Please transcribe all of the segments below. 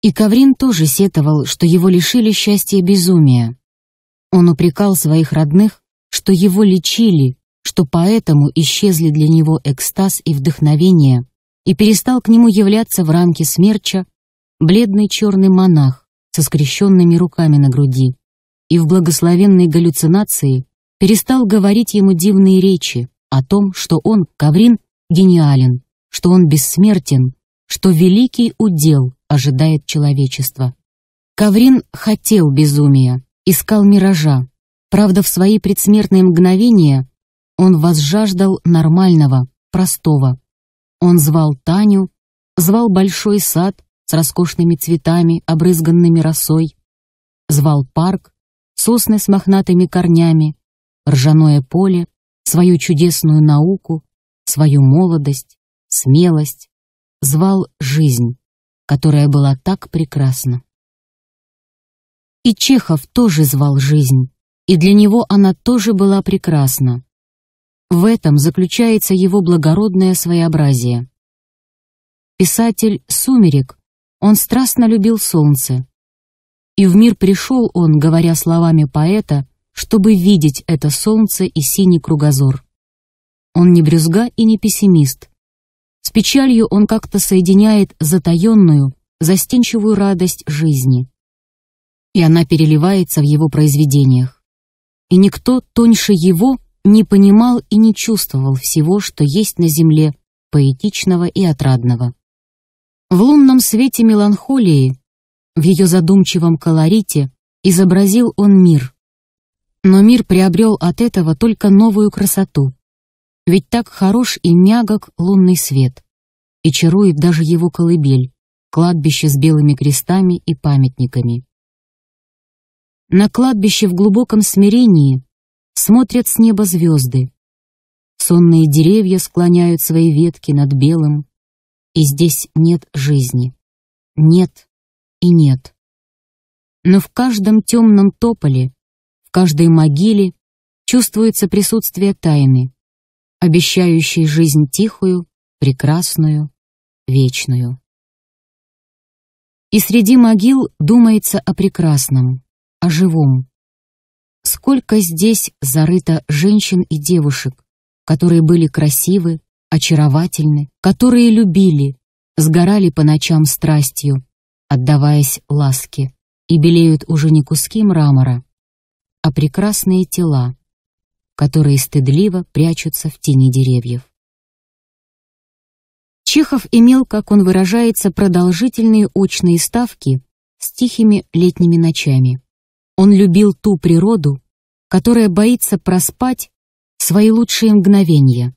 И Каврин тоже сетовал, что его лишили счастья безумия. Он упрекал своих родных, что его лечили, что поэтому исчезли для него экстаз и вдохновение, и перестал к нему являться в рамке смерча бледный черный монах со скрещенными руками на груди, и в благословенной галлюцинации перестал говорить ему дивные речи о том, что он, Каврин, гениален, что он бессмертен, что великий удел — ожидает человечество. Каврин хотел безумия, искал миража. Правда, в свои предсмертные мгновения он возжаждал нормального, простого. Он звал Таню, звал большой сад с роскошными цветами, обрызганными росой, звал парк, сосны с мохнатыми корнями, ржаное поле, свою чудесную науку, свою молодость, смелость, звал жизнь которая была так прекрасна. И Чехов тоже звал жизнь, и для него она тоже была прекрасна. В этом заключается его благородное своеобразие. Писатель «Сумерек», он страстно любил солнце. И в мир пришел он, говоря словами поэта, чтобы видеть это солнце и синий кругозор. Он не брюзга и не пессимист, с печалью он как-то соединяет затаенную, застенчивую радость жизни. И она переливается в его произведениях. И никто тоньше его не понимал и не чувствовал всего, что есть на земле поэтичного и отрадного. В лунном свете меланхолии, в ее задумчивом колорите, изобразил он мир. Но мир приобрел от этого только новую красоту, ведь так хорош и мягок лунный свет. И чарует даже его колыбель, кладбище с белыми крестами и памятниками. На кладбище в глубоком смирении смотрят с неба звезды. Сонные деревья склоняют свои ветки над белым, и здесь нет жизни. Нет и нет. Но в каждом темном тополе, в каждой могиле чувствуется присутствие тайны обещающий жизнь тихую, прекрасную, вечную. И среди могил думается о прекрасном, о живом. Сколько здесь зарыто женщин и девушек, которые были красивы, очаровательны, которые любили, сгорали по ночам страстью, отдаваясь ласке, и белеют уже не куски мрамора, а прекрасные тела, которые стыдливо прячутся в тени деревьев. Чехов имел, как он выражается, продолжительные очные ставки с тихими летними ночами. Он любил ту природу, которая боится проспать свои лучшие мгновения.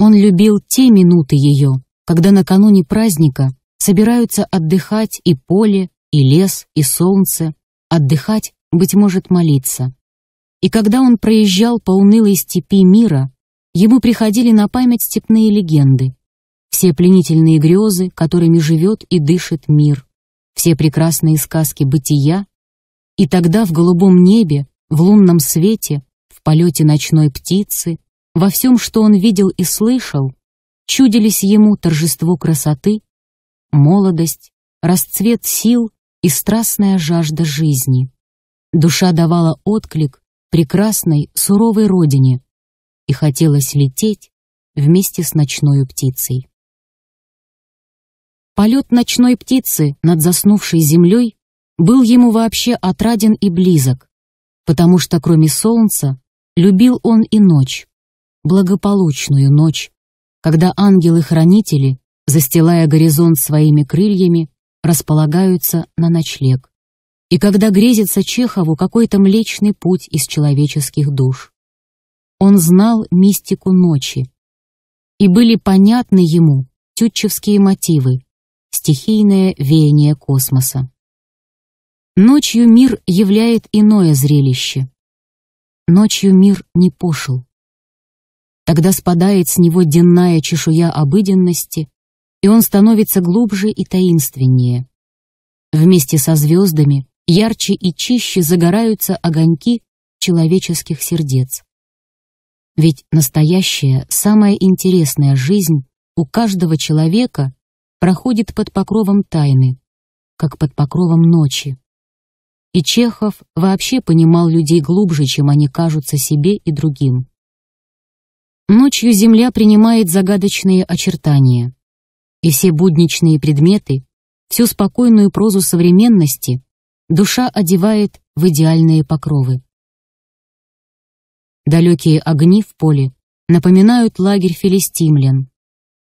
Он любил те минуты ее, когда накануне праздника собираются отдыхать и поле, и лес, и солнце, отдыхать, быть может, молиться. И когда он проезжал по унылой степи мира, ему приходили на память степные легенды, все пленительные грезы, которыми живет и дышит мир, все прекрасные сказки бытия, и тогда в голубом небе, в лунном свете, в полете ночной птицы, во всем, что он видел и слышал, чудились ему торжество красоты, молодость, расцвет сил и страстная жажда жизни. Душа давала отклик прекрасной, суровой родине, и хотелось лететь вместе с ночной птицей. Полет ночной птицы над заснувшей землей был ему вообще отраден и близок, потому что кроме солнца любил он и ночь, благополучную ночь, когда ангелы-хранители, застилая горизонт своими крыльями, располагаются на ночлег и когда грезится Чехову какой-то млечный путь из человеческих душ. Он знал мистику ночи, и были понятны ему тютчевские мотивы, стихийное веяние космоса. Ночью мир являет иное зрелище. Ночью мир не пошел. Тогда спадает с него денная чешуя обыденности, и он становится глубже и таинственнее. Вместе со звездами ярче и чище загораются огоньки человеческих сердец. Ведь настоящая, самая интересная жизнь у каждого человека проходит под покровом тайны, как под покровом ночи. И Чехов вообще понимал людей глубже, чем они кажутся себе и другим. Ночью земля принимает загадочные очертания, и все будничные предметы, всю спокойную прозу современности душа одевает в идеальные покровы. Далекие огни в поле напоминают лагерь филистимлян.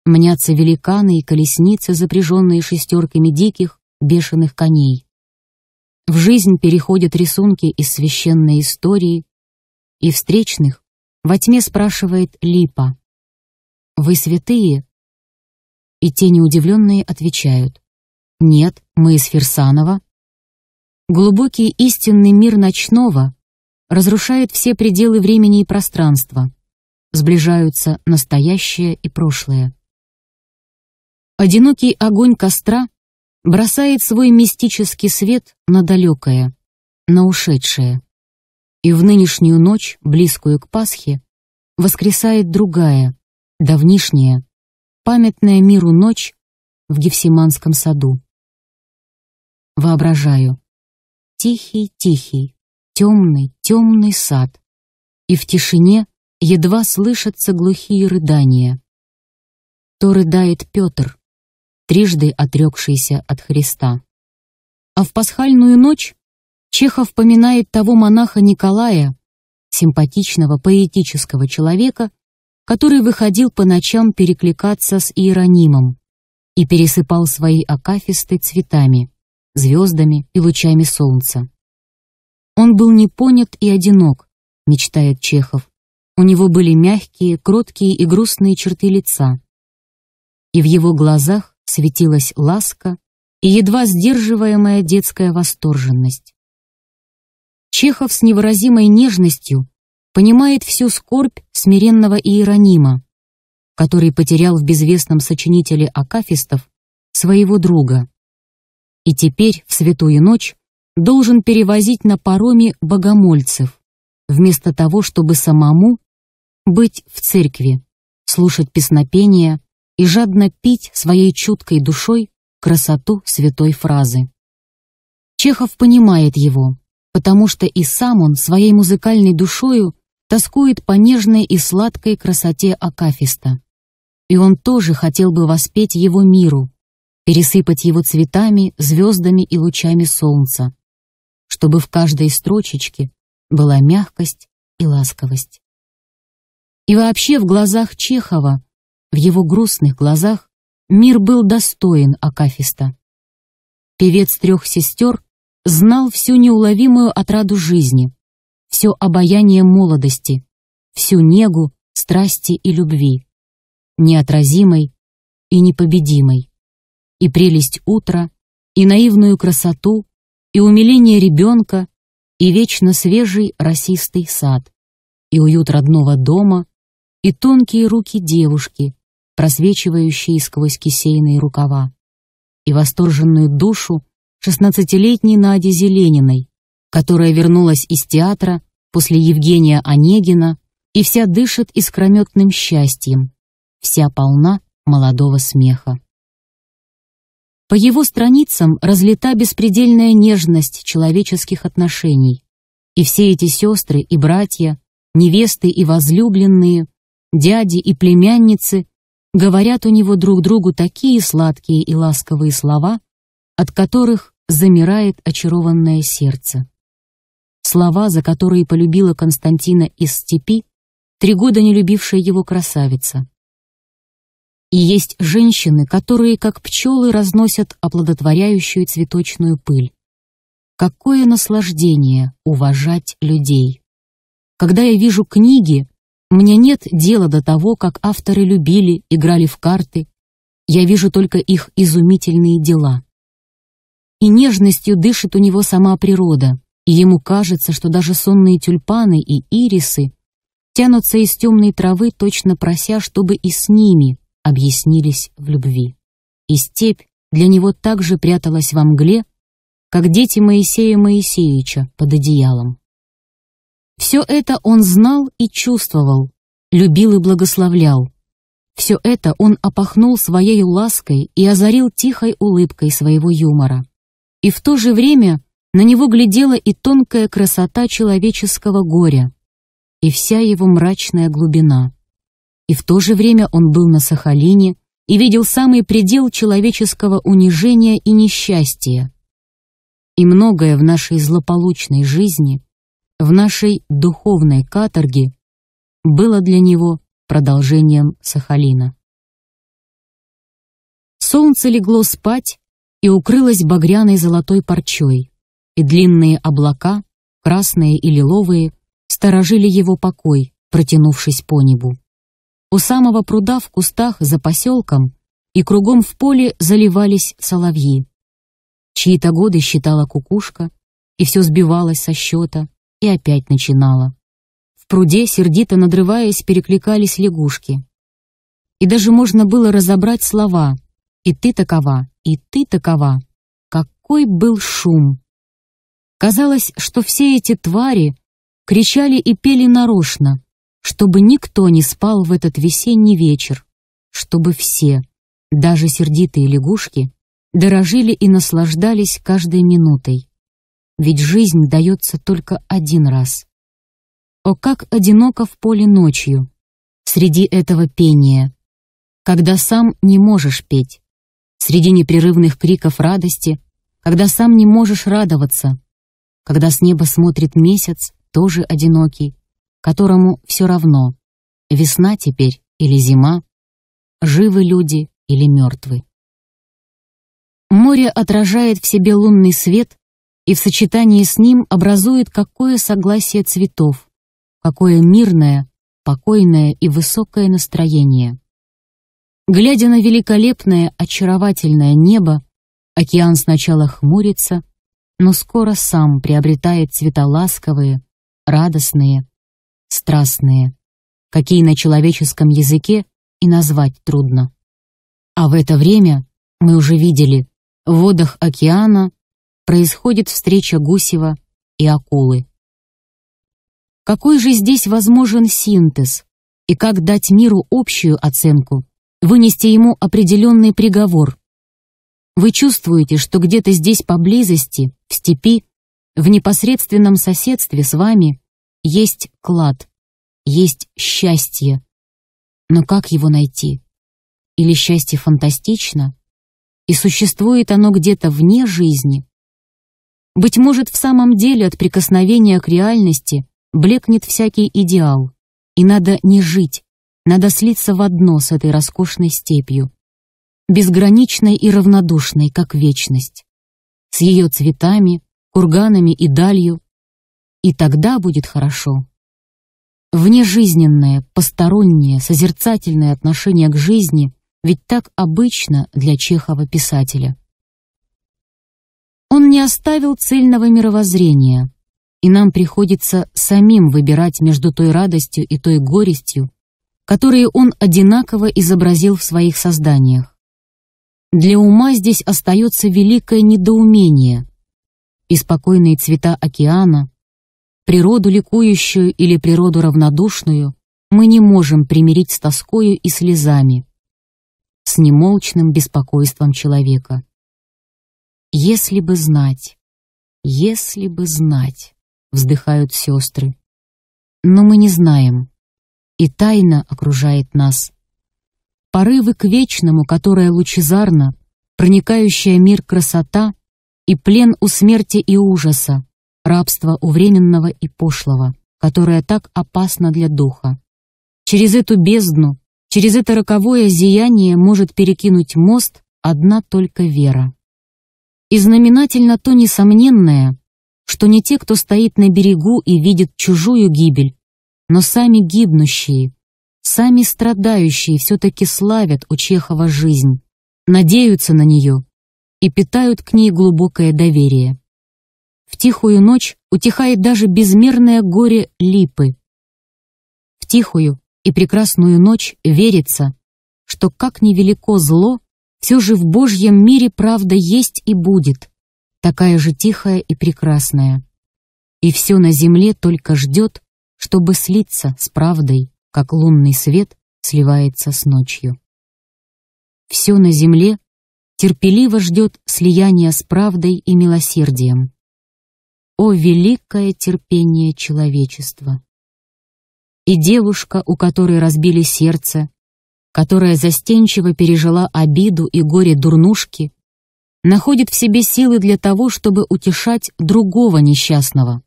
Мнятся великаны и колесницы, запряженные шестерками диких, бешеных коней. В жизнь переходят рисунки из священной истории, и встречных во тьме спрашивает Липа. «Вы святые?» И те неудивленные отвечают. «Нет, мы из Ферсанова, Глубокий истинный мир ночного разрушает все пределы времени и пространства. Сближаются настоящее и прошлое. Одинокий огонь костра бросает свой мистический свет на далекое, на ушедшее. И в нынешнюю ночь, близкую к Пасхе, воскресает другая, давнишняя, памятная миру ночь в Гефсиманском саду. Воображаю. Тихий-тихий, темный-темный сад. И в тишине едва слышатся глухие рыдания. То рыдает Петр, трижды отрекшийся от Христа. А в пасхальную ночь Чехов поминает того монаха Николая, симпатичного поэтического человека, который выходил по ночам перекликаться с Иеронимом и пересыпал свои акафисты цветами звездами и лучами солнца. Он был непонят и одинок, мечтает Чехов. У него были мягкие, кроткие и грустные черты лица. И в его глазах светилась ласка и едва сдерживаемая детская восторженность. Чехов с невыразимой нежностью понимает всю скорбь смиренного Иеронима, который потерял в безвестном сочинителе Акафистов своего друга и теперь в святую ночь должен перевозить на пароме богомольцев, вместо того, чтобы самому быть в церкви, слушать песнопения и жадно пить своей чуткой душой красоту святой фразы. Чехов понимает его, потому что и сам он своей музыкальной душою тоскует по нежной и сладкой красоте Акафиста. И он тоже хотел бы воспеть его миру, пересыпать его цветами, звездами и лучами солнца, чтобы в каждой строчечке была мягкость и ласковость. И вообще в глазах Чехова, в его грустных глазах, мир был достоин Акафиста. Певец трех сестер знал всю неуловимую отраду жизни, все обаяние молодости, всю негу, страсти и любви, неотразимой и непобедимой и прелесть утра, и наивную красоту, и умиление ребенка, и вечно свежий росистый сад, и уют родного дома, и тонкие руки девушки, просвечивающие сквозь кисейные рукава, и восторженную душу шестнадцатилетней Нади Зелениной, которая вернулась из театра после Евгения Онегина и вся дышит искрометным счастьем, вся полна молодого смеха. По его страницам разлита беспредельная нежность человеческих отношений. И все эти сестры и братья, невесты и возлюбленные, дяди и племянницы говорят у него друг другу такие сладкие и ласковые слова, от которых замирает очарованное сердце. Слова, за которые полюбила Константина из степи, три года не любившая его красавица. И есть женщины, которые, как пчелы, разносят оплодотворяющую цветочную пыль. Какое наслаждение уважать людей! Когда я вижу книги, мне нет дела до того, как авторы любили, играли в карты. Я вижу только их изумительные дела. И нежностью дышит у него сама природа, и ему кажется, что даже сонные тюльпаны и ирисы тянутся из темной травы, точно прося, чтобы и с ними объяснились в любви. И степь для него также пряталась во мгле, как дети Моисея Моисеевича под одеялом. Все это он знал и чувствовал, любил и благословлял. Все это он опахнул своей лаской и озарил тихой улыбкой своего юмора. И в то же время на него глядела и тонкая красота человеческого горя, и вся его мрачная глубина. И в то же время он был на Сахалине и видел самый предел человеческого унижения и несчастья. И многое в нашей злополучной жизни, в нашей духовной каторге, было для него продолжением Сахалина. Солнце легло спать и укрылось багряной золотой парчой, и длинные облака, красные и лиловые, сторожили его покой, протянувшись по небу. У самого пруда в кустах за поселком и кругом в поле заливались соловьи. Чьи-то годы считала кукушка, и все сбивалось со счета, и опять начинала. В пруде, сердито надрываясь, перекликались лягушки. И даже можно было разобрать слова «И ты такова, и ты такова». Какой был шум! Казалось, что все эти твари кричали и пели нарочно, чтобы никто не спал в этот весенний вечер, чтобы все, даже сердитые лягушки, дорожили и наслаждались каждой минутой. Ведь жизнь дается только один раз. О, как одиноко в поле ночью, среди этого пения, когда сам не можешь петь, среди непрерывных криков радости, когда сам не можешь радоваться, когда с неба смотрит месяц, тоже одинокий, которому все равно, весна теперь или зима, живы люди или мертвы. Море отражает в себе лунный свет и в сочетании с ним образует какое согласие цветов, какое мирное, покойное и высокое настроение. Глядя на великолепное, очаровательное небо, океан сначала хмурится, но скоро сам приобретает цвета ласковые, радостные, страстные, какие на человеческом языке и назвать трудно. А в это время, мы уже видели, в водах океана происходит встреча гусева и акулы. Какой же здесь возможен синтез, и как дать миру общую оценку, вынести ему определенный приговор? Вы чувствуете, что где-то здесь поблизости, в степи, в непосредственном соседстве с вами, есть клад, есть счастье. Но как его найти? Или счастье фантастично? И существует оно где-то вне жизни? Быть может, в самом деле от прикосновения к реальности блекнет всякий идеал, и надо не жить, надо слиться в одно с этой роскошной степью, безграничной и равнодушной, как вечность, с ее цветами, курганами и далью, и тогда будет хорошо. Внежизненное, постороннее, созерцательное отношение к жизни ведь так обычно для Чехова-писателя. Он не оставил цельного мировоззрения, и нам приходится самим выбирать между той радостью и той горестью, которые он одинаково изобразил в своих созданиях. Для ума здесь остается великое недоумение, и спокойные цвета океана — природу ликующую или природу равнодушную, мы не можем примирить с тоскою и слезами, с немолчным беспокойством человека. «Если бы знать, если бы знать», — вздыхают сестры. Но мы не знаем, и тайна окружает нас. Порывы к вечному, которое лучезарно, проникающая мир красота и плен у смерти и ужаса, рабство у временного и пошлого, которое так опасно для духа. Через эту бездну, через это роковое зияние может перекинуть мост одна только вера. И знаменательно то несомненное, что не те, кто стоит на берегу и видит чужую гибель, но сами гибнущие, сами страдающие все-таки славят у Чехова жизнь, надеются на нее и питают к ней глубокое доверие. В тихую ночь утихает даже безмерное горе липы. В тихую и прекрасную ночь верится, что как невелико зло, все же в Божьем мире правда есть и будет, такая же тихая и прекрасная. И все на земле только ждет, чтобы слиться с правдой, как лунный свет сливается с ночью. Все на земле терпеливо ждет слияния с правдой и милосердием, о, великое терпение человечества! И девушка, у которой разбили сердце, которая застенчиво пережила обиду и горе дурнушки, находит в себе силы для того, чтобы утешать другого несчастного,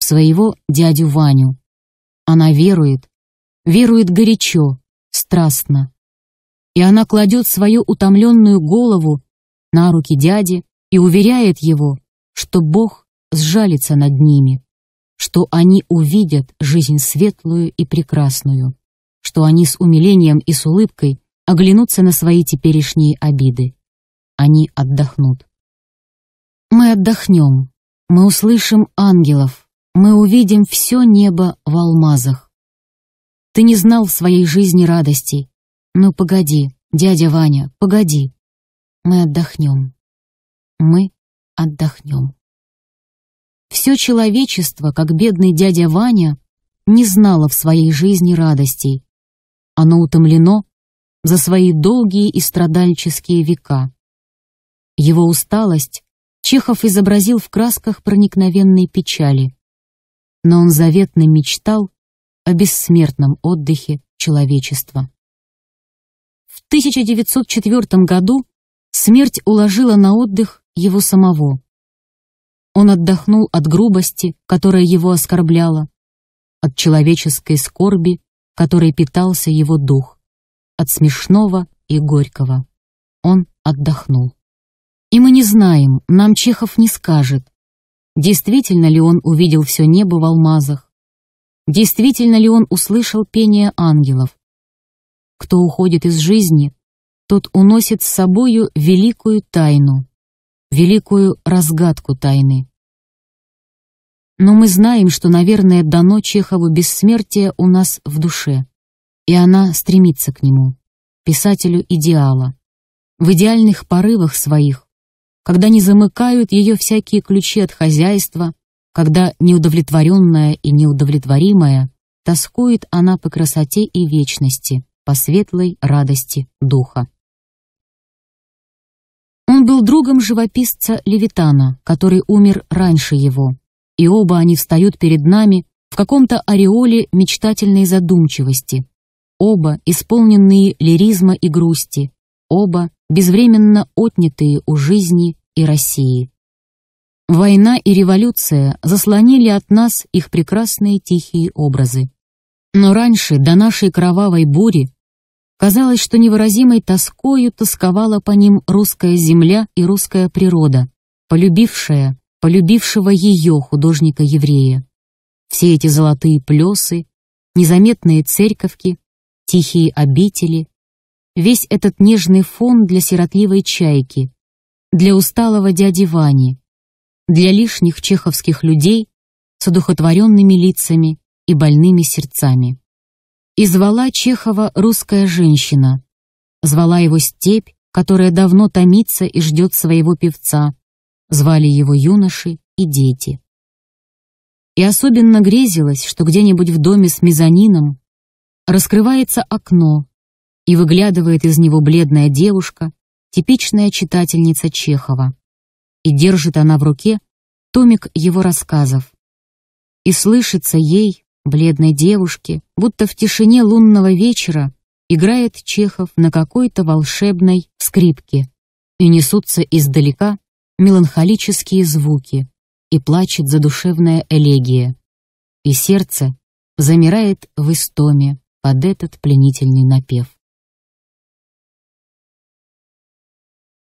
своего дядю Ваню. Она верует, верует горячо, страстно. И она кладет свою утомленную голову на руки дяди и уверяет его, что Бог сжалится над ними, что они увидят жизнь светлую и прекрасную, что они с умилением и с улыбкой оглянутся на свои теперешние обиды. Они отдохнут. Мы отдохнем, мы услышим ангелов, мы увидим все небо в алмазах. Ты не знал в своей жизни радостей. Ну погоди, дядя Ваня, погоди. Мы отдохнем. Мы отдохнем. Все человечество, как бедный дядя Ваня, не знало в своей жизни радостей. Оно утомлено за свои долгие и страдальческие века. Его усталость Чехов изобразил в красках проникновенной печали, но он заветно мечтал о бессмертном отдыхе человечества. В 1904 году смерть уложила на отдых его самого. Он отдохнул от грубости, которая его оскорбляла, от человеческой скорби, которой питался его дух, от смешного и горького. Он отдохнул. И мы не знаем, нам Чехов не скажет, действительно ли он увидел все небо в алмазах, действительно ли он услышал пение ангелов. Кто уходит из жизни, тот уносит с собою великую тайну великую разгадку тайны. Но мы знаем, что, наверное, дано Чехову бессмертие у нас в душе, и она стремится к нему, писателю идеала. В идеальных порывах своих, когда не замыкают ее всякие ключи от хозяйства, когда неудовлетворенная и неудовлетворимая, тоскует она по красоте и вечности, по светлой радости духа. Он был другом живописца Левитана, который умер раньше его. И оба они встают перед нами в каком-то ореоле мечтательной задумчивости. Оба исполненные лиризма и грусти, оба безвременно отнятые у жизни и России. Война и революция заслонили от нас их прекрасные тихие образы. Но раньше, до нашей кровавой бури, Казалось, что невыразимой тоскою тосковала по ним русская земля и русская природа, полюбившая, полюбившего ее художника-еврея. Все эти золотые плесы, незаметные церковки, тихие обители, весь этот нежный фон для сиротливой чайки, для усталого дяди Вани, для лишних чеховских людей с одухотворенными лицами и больными сердцами. И звала Чехова русская женщина. Звала его степь, которая давно томится и ждет своего певца. Звали его юноши и дети. И особенно грезилось, что где-нибудь в доме с мезонином раскрывается окно, и выглядывает из него бледная девушка, типичная читательница Чехова. И держит она в руке томик его рассказов. И слышится ей, бледной девушке, будто в тишине лунного вечера, играет Чехов на какой-то волшебной скрипке, и несутся издалека меланхолические звуки, и плачет задушевная элегия, и сердце замирает в истоме под этот пленительный напев.